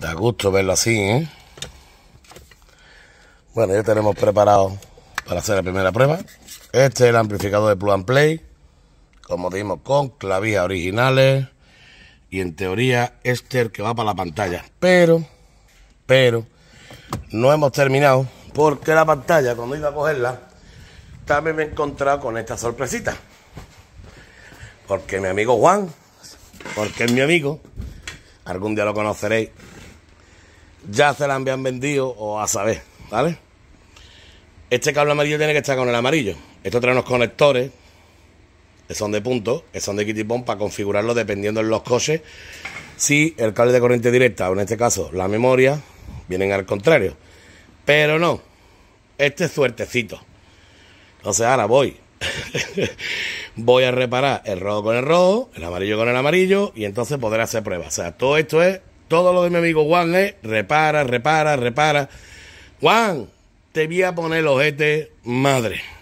Da gusto verlo así, ¿eh? Bueno, ya tenemos preparado para hacer la primera prueba. Este es el amplificador de Plug and Play, como dijimos, con clavijas originales. Y en teoría, este es el que va para la pantalla. Pero, pero, no hemos terminado porque la pantalla, cuando iba a cogerla, también me he encontrado con esta sorpresita. Porque mi amigo Juan, porque es mi amigo, algún día lo conoceréis, ya se la habían vendido o a saber, ¿vale? Este cable amarillo tiene que estar con el amarillo. Esto trae unos conectores, que son de punto, que son de kitipón para configurarlo dependiendo en los coches. Si el cable de corriente directa, o en este caso la memoria, vienen al contrario. Pero no, este es suertecito. Entonces ahora voy. voy a reparar el rojo con el rojo, el amarillo con el amarillo y entonces podré hacer pruebas. O sea, todo esto es todo lo de mi amigo Juan es repara, repara, repara. Juan, te voy a poner los ojete madre.